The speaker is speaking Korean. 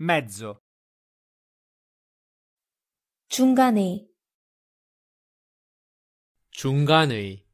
mezzo 중간에 중간의